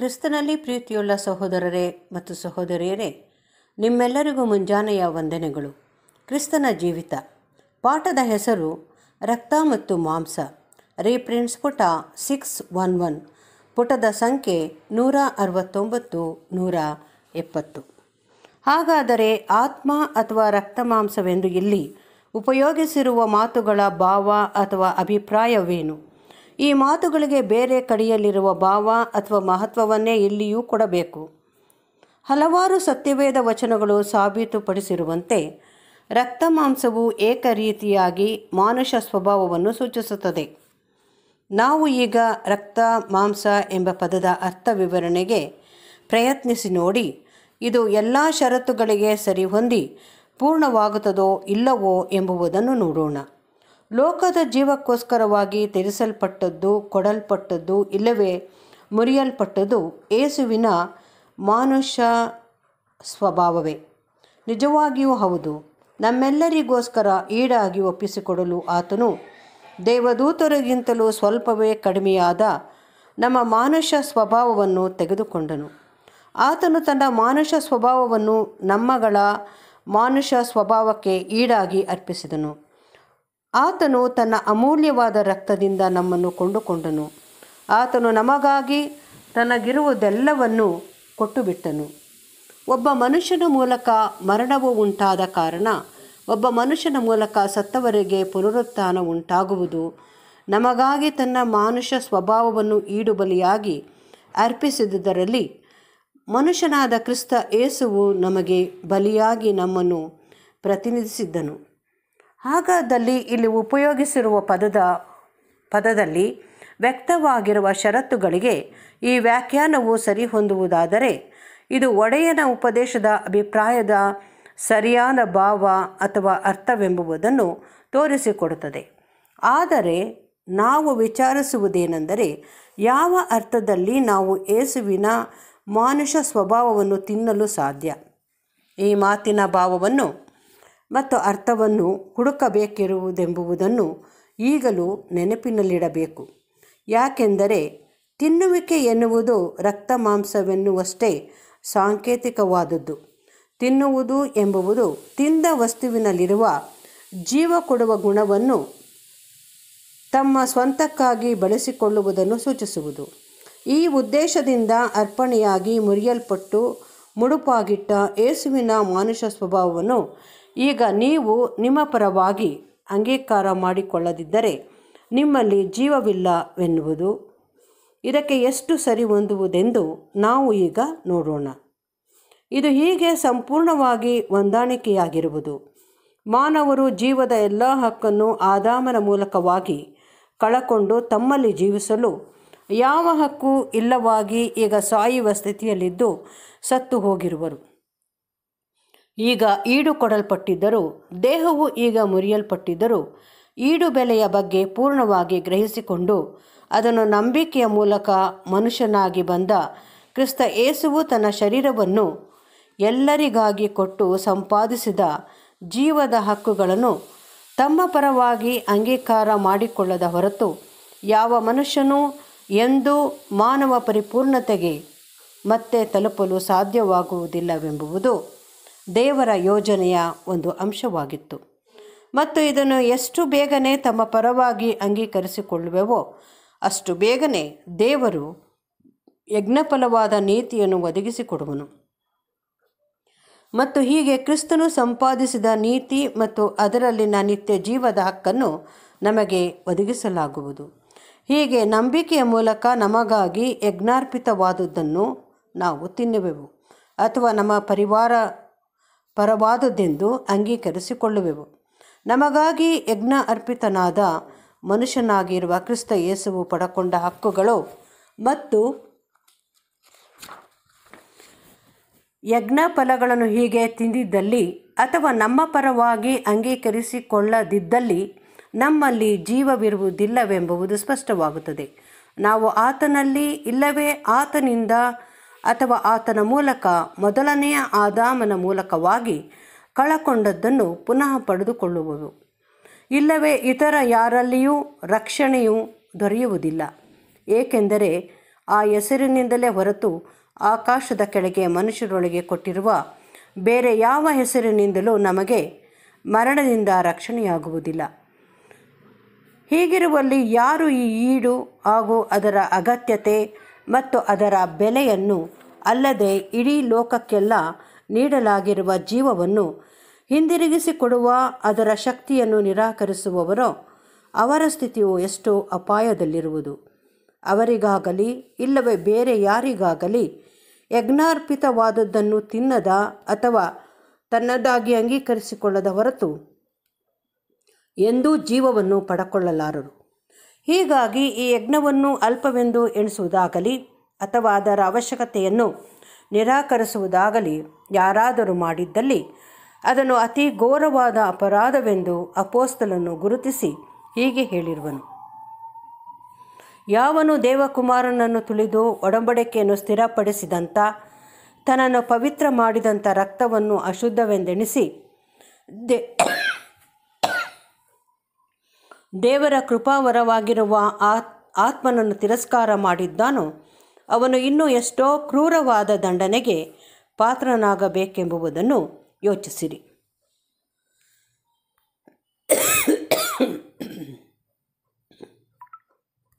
ಕ್ರಿಸ್ತನಲ್ಲಿ ಪ್ರೀತಿಯುಳ್ಳ ಸಹೋದರರೇ ಮತ್ತು ಸಹೋದರಿಯರೇ ನಿಮ್ಮೆಲ್ಲರಿಗೂ ಮುಂಜಾನೆಯ ವಂದನೆಗಳು ಕ್ರಿಸ್ತನ ಜೀವಿತ ಪಾಠದ ಹೆಸರು ರಕ್ತ ಮತ್ತು ಮಾಂಸ ರೀಪ್ರಿಂಟ್ಸ್ ಪುಟ ಸಿಕ್ಸ್ ಒನ್ ಒನ್ ಪುಟದ ಸಂಖ್ಯೆ ನೂರ ಅರವತ್ತೊಂಬತ್ತು ನೂರ ಎಪ್ಪತ್ತು ಹಾಗಾದರೆ ಆತ್ಮ ಅಥವಾ ರಕ್ತ ಮಾಂಸವೆಂದು ಇಲ್ಲಿ ಉಪಯೋಗಿಸಿರುವ ಮಾತುಗಳ ಭಾವ ಅಥವಾ ಅಭಿಪ್ರಾಯವೇನು ಈ ಮಾತುಗಳಿಗೆ ಬೇರೆ ಕಡೆಯಲ್ಲಿರುವ ಭಾವ ಅಥವಾ ಮಹತ್ವವನ್ನೇ ಇಲ್ಲಿಯೂ ಕೊಡಬೇಕು ಹಲವಾರು ಸತ್ಯವೇದ ವಚನಗಳು ಸಾಬೀತುಪಡಿಸಿರುವಂತೆ ರಕ್ತ ರಕ್ತಮಾಂಸವು ಏಕರೀತಿಯಾಗಿ ಮಾನುಷ ಸ್ವಭಾವವನ್ನು ಸೂಚಿಸುತ್ತದೆ ನಾವು ಈಗ ರಕ್ತ ಮಾಂಸ ಎಂಬ ಪದದ ಅರ್ಥ ವಿವರಣೆಗೆ ಪ್ರಯತ್ನಿಸಿ ನೋಡಿ ಇದು ಎಲ್ಲ ಷರತ್ತುಗಳಿಗೆ ಸರಿಹೊಂದಿ ಪೂರ್ಣವಾಗುತ್ತದೋ ಇಲ್ಲವೋ ಎಂಬುದನ್ನು ನೋಡೋಣ ಲೋಕದ ಜೀವಕ್ಕೋಸ್ಕರವಾಗಿ ತಿರಿಸಲ್ಪಟ್ಟದ್ದು ಕೊಡಲ್ಪಟ್ಟದ್ದು ಇಲ್ಲವೇ ಮುರಿಯಲ್ಪಟ್ಟದ್ದು ಏಸುವಿನ ಮಾನುಷ ಸ್ವಭಾವವೇ ನಿಜವಾಗಿಯೂ ಹೌದು ನಮ್ಮೆಲ್ಲರಿಗೋಸ್ಕರ ಈಡಾಗಿ ಒಪ್ಪಿಸಿಕೊಡಲು ಆತನು ದೇವದೂತರಿಗಿಂತಲೂ ಸ್ವಲ್ಪವೇ ಕಡಿಮೆಯಾದ ನಮ್ಮ ಮಾನುಷ ಸ್ವಭಾವವನ್ನು ತೆಗೆದುಕೊಂಡನು ಆತನು ತನ್ನ ಮಾನುಷ ಸ್ವಭಾವವನ್ನು ನಮ್ಮಗಳ ಮಾನುಷ ಸ್ವಭಾವಕ್ಕೆ ಈಡಾಗಿ ಅರ್ಪಿಸಿದನು ಆತನು ತನ್ನ ಅಮೂಲ್ಯವಾದ ರಕ್ತದಿಂದ ನಮ್ಮನ್ನು ಕೊಂಡುಕೊಂಡನು ಆತನು ನಮಗಾಗಿ ತನಗಿರುವುದೆಲ್ಲವನ್ನು ಕೊಟ್ಟುಬಿಟ್ಟನು ಒಬ್ಬ ಮನುಷ್ಯನ ಮೂಲಕ ಮರಣವು ಉಂಟಾದ ಕಾರಣ ಒಬ್ಬ ಮನುಷ್ಯನ ಮೂಲಕ ಸತ್ತವರಿಗೆ ಪುನರುತ್ಥಾನ ಉಂಟಾಗುವುದು ನಮಗಾಗಿ ತನ್ನ ಮಾನುಷ ಸ್ವಭಾವವನ್ನು ಈಡುಬಲಿಯಾಗಿ ಅರ್ಪಿಸಿದುದರಲ್ಲಿ ಮನುಷ್ಯನಾದ ಕ್ರಿಸ್ತ ಏಸುವು ನಮಗೆ ಬಲಿಯಾಗಿ ನಮ್ಮನ್ನು ಪ್ರತಿನಿಧಿಸಿದ್ದನು ಹಾಗಾದಲ್ಲಿ ಇಲ್ಲಿ ಉಪಯೋಗಿಸಿರುವ ಪದದ ಪದದಲ್ಲಿ ವ್ಯಕ್ತವಾಗಿರುವ ಷರತ್ತುಗಳಿಗೆ ಈ ವ್ಯಾಖ್ಯಾನವು ಸರಿ ಇದು ಒಡೆಯನ ಉಪದೇಶದ ಅಭಿಪ್ರಾಯದ ಸರಿಯಾದ ಭಾವ ಅಥವಾ ಅರ್ಥವೆಂಬುದನ್ನು ತೋರಿಸಿಕೊಡುತ್ತದೆ ಆದರೆ ನಾವು ವಿಚಾರಿಸುವುದೇನೆಂದರೆ ಯಾವ ಅರ್ಥದಲ್ಲಿ ನಾವು ಏಸುವಿನ ಮಾನುಷ ಸ್ವಭಾವವನ್ನು ತಿನ್ನಲು ಸಾಧ್ಯ ಈ ಮಾತಿನ ಭಾವವನ್ನು ಮತ್ತು ಅರ್ಥವನ್ನು ಹುಡುಕಬೇಕಿರುವುದೆಂಬುವುದನ್ನು ಈಗಲೂ ನೆನಪಿನಲ್ಲಿಡಬೇಕು ಯಾಕೆಂದರೆ ತಿನ್ನುವಿಕೆ ಎನ್ನುವುದು ರಕ್ತ ಮಾಂಸವೆನ್ನುವಷ್ಟೇ ಸಾಂಕೇತಿಕವಾದದ್ದು ತಿನ್ನುವುದು ಎಂಬುವುದು ತಿಂದ ವಸ್ತುವಿನಲ್ಲಿರುವ ಜೀವ ಕೊಡುವ ಗುಣವನ್ನು ತಮ್ಮ ಸ್ವಂತಕ್ಕಾಗಿ ಬಳಸಿಕೊಳ್ಳುವುದನ್ನು ಸೂಚಿಸುವುದು ಈ ಉದ್ದೇಶದಿಂದ ಅರ್ಪಣೆಯಾಗಿ ಮುರಿಯಲ್ಪಟ್ಟು ಮುಡುಪಾಗಿಟ್ಟ ಏಸುವಿನ ಮಾನುಷ ಸ್ವಭಾವವನ್ನು ಈಗ ನೀವು ನಿಮ್ಮ ಪರವಾಗಿ ಅಂಗೀಕಾರ ಮಾಡಿಕೊಳ್ಳದಿದ್ದರೆ ನಿಮ್ಮಲ್ಲಿ ಜೀವವಿಲ್ಲವೆನ್ನುವುದು ಇದಕ್ಕೆ ಎಷ್ಟು ಸರಿ ಹೊಂದುವುದೆಂದು ನಾವು ಈಗ ನೋಡೋಣ ಇದು ಹೀಗೆ ಸಂಪೂರ್ಣವಾಗಿ ಹೊಂದಾಣಿಕೆಯಾಗಿರುವುದು ಮಾನವರು ಜೀವದ ಎಲ್ಲ ಹಕ್ಕನ್ನು ಆದಾಮನ ಮೂಲಕವಾಗಿ ಕಳಕೊಂಡು ತಮ್ಮಲ್ಲಿ ಜೀವಿಸಲು ಯಾವ ಹಕ್ಕು ಇಲ್ಲವಾಗಿ ಈಗ ಸಾಯುವ ಸ್ಥಿತಿಯಲ್ಲಿದ್ದು ಸತ್ತು ಹೋಗಿರುವರು ಈಗ ಈಡು ಕೊಡಲ್ಪಟ್ಟಿದ್ದರೂ ದೇಹವು ಈಗ ಮುರಿಯಲ್ಪಟ್ಟಿದ್ದರೂ ಈಡು ಬೆಲೆಯ ಬಗ್ಗೆ ಪೂರ್ಣವಾಗಿ ಗ್ರಹಿಸಿಕೊಂಡು ಅದನ್ನು ನಂಬಿಕೆಯ ಮೂಲಕ ಮನುಷ್ಯನಾಗಿ ಬಂದ ಕ್ರಿಸ್ತ ಏಸುವು ತನ್ನ ಶರೀರವನ್ನು ಎಲ್ಲರಿಗಾಗಿ ಕೊಟ್ಟು ಸಂಪಾದಿಸಿದ ಜೀವದ ಹಕ್ಕುಗಳನ್ನು ತಮ್ಮ ಪರವಾಗಿ ಅಂಗೀಕಾರ ಮಾಡಿಕೊಳ್ಳದ ಹೊರತು ಯಾವ ಮನುಷ್ಯನೂ ಎಂದು ಮಾನವ ಪರಿಪೂರ್ಣತೆಗೆ ಮತ್ತೆ ತಲುಪಲು ಸಾಧ್ಯವಾಗುವುದಿಲ್ಲವೆಂಬುದು ದೇವರ ಯೋಜನೆಯ ಒಂದು ಅಂಶವಾಗಿತ್ತು ಮತ್ತು ಇದನ್ನು ಎಷ್ಟು ಬೇಗನೆ ತಮ್ಮ ಪರವಾಗಿ ಅಂಗೀಕರಿಸಿಕೊಳ್ಳುವೆವೋ ಅಷ್ಟು ಬೇಗನೆ ದೇವರು ಯಜ್ಞಫಲವಾದ ನೀತಿಯನ್ನು ಒದಗಿಸಿಕೊಡುವನು ಮತ್ತು ಹೀಗೆ ಕ್ರಿಸ್ತನು ಸಂಪಾದಿಸಿದ ನೀತಿ ಮತ್ತು ಅದರಲ್ಲಿನ ನಿತ್ಯ ಜೀವದ ಹಕ್ಕನ್ನು ನಮಗೆ ಒದಗಿಸಲಾಗುವುದು ಹೀಗೆ ನಂಬಿಕೆಯ ಮೂಲಕ ನಮಗಾಗಿ ಯಜ್ಞಾರ್ಪಿತವಾದುದನ್ನು ನಾವು ತಿನ್ನುವೆವು ಅಥವಾ ನಮ್ಮ ಪರಿವಾರ ಪರವಾದುದೆಂದು ಅಂಗೀಕರಿಸಿಕೊಳ್ಳುವೆವು ನಮಗಾಗಿ ಯಜ್ಞ ಅರ್ಪಿತನಾದ ಮನುಷ್ಯನಾಗಿರುವ ಕ್ರಿಸ್ತ ಯೇಸುವು ಪಡಕೊಂಡ ಹಕ್ಕುಗಳು ಮತ್ತು ಯಜ್ಞ ಫಲಗಳನ್ನು ಹೀಗೆ ತಿಂದಿದ್ದಲ್ಲಿ ಅಥವಾ ನಮ್ಮ ಪರವಾಗಿ ಅಂಗೀಕರಿಸಿಕೊಳ್ಳದಿದ್ದಲ್ಲಿ ನಮ್ಮಲ್ಲಿ ಜೀವವಿರುವುದಿಲ್ಲವೆಂಬುದು ಸ್ಪಷ್ಟವಾಗುತ್ತದೆ ನಾವು ಆತನಲ್ಲಿ ಇಲ್ಲವೇ ಆತನಿಂದ ಅಥವಾ ಆತನ ಮೂಲಕ ಮೊದಲನೆಯ ಆದಾಮನ ಮೂಲಕವಾಗಿ ಕಳಕೊಂಡದ್ದನ್ನು ಪುನಃ ಪಡೆದುಕೊಳ್ಳುವುದು ಇಲ್ಲವೇ ಇತರ ಯಾರಲ್ಲಿಯೂ ರಕ್ಷಣೆಯು ದೊರೆಯುವುದಿಲ್ಲ ಏಕೆಂದರೆ ಆ ಹೆಸರಿನಿಂದಲೇ ಹೊರತು ಆಕಾಶದ ಕೆಳಗೆ ಮನುಷ್ಯರೊಳಗೆ ಕೊಟ್ಟಿರುವ ಬೇರೆ ಯಾವ ಹೆಸರಿನಿಂದಲೂ ನಮಗೆ ಮರಣದಿಂದ ರಕ್ಷಣೆಯಾಗುವುದಿಲ್ಲ ಹೀಗಿರುವಲ್ಲಿ ಯಾರು ಈ ಈಡು ಹಾಗೂ ಅದರ ಅಗತ್ಯತೆ ಮತ್ತು ಅದರ ಬೆಲೆಯನ್ನು ಅಲ್ಲದೆ ಇಡೀ ಲೋಕಕ್ಕೆಲ್ಲ ನೀಡಲಾಗಿರುವ ಜೀವವನ್ನು ಹಿಂದಿರುಗಿಸಿಕೊಡುವ ಅದರ ಶಕ್ತಿಯನ್ನು ನಿರಾಕರಿಸುವವರೋ ಅವರ ಸ್ಥಿತಿಯು ಎಷ್ಟು ಅಪಾಯದಲ್ಲಿರುವುದು ಅವರಿಗಾಗಲಿ ಇಲ್ಲವೇ ಬೇರೆ ಯಾರಿಗಾಗಲಿ ಯಜ್ಞಾರ್ಪಿತವಾದದ್ದನ್ನು ತಿನ್ನದ ಅಥವಾ ತನ್ನದಾಗಿ ಅಂಗೀಕರಿಸಿಕೊಳ್ಳದ ಹೊರತು ಎಂದೂ ಜೀವವನ್ನು ಪಡಕೊಳ್ಳಲಾರರು ಹೀಗಾಗಿ ಈ ಯಜ್ಞವನ್ನು ಅಲ್ಪವೆಂದು ಎಣಿಸುವುದಾಗಲಿ ಅಥವಾ ಅದರ ಅವಶ್ಯಕತೆಯನ್ನು ನಿರಾಕರಿಸುವುದಾಗಲಿ ಯಾರಾದರೂ ಮಾಡಿದ್ದಲ್ಲಿ ಅದನ್ನು ಅತಿ ಘೋರವಾದ ಅಪರಾಧವೆಂದು ಅಪೋಸ್ತಲನ್ನು ಗುರುತಿಸಿ ಹೀಗೆ ಹೇಳಿರುವನು ಯಾವನು ದೇವಕುಮಾರನನ್ನು ತುಳಿದು ಒಡಂಬಡಿಕೆಯನ್ನು ಸ್ಥಿರಪಡಿಸಿದಂಥ ತನ್ನನ್ನು ಪವಿತ್ರ ಮಾಡಿದಂಥ ರಕ್ತವನ್ನು ಅಶುದ್ಧವೆಂದೆಣಿಸಿ ದೇ ದೇವರ ಕೃಪಾವರವಾಗಿರುವ ಆತ್ಮನನ್ನು ತಿರಸ್ಕಾರ ಮಾಡಿದ್ದಾನೋ ಅವನು ಇನ್ನೂ ಎಷ್ಟೋ ಕ್ರೂರವಾದ ದಂಡನೆಗೆ ಪಾತ್ರನಾಗಬೇಕೆಂಬುದನ್ನು ಯೋಚಿಸಿರಿ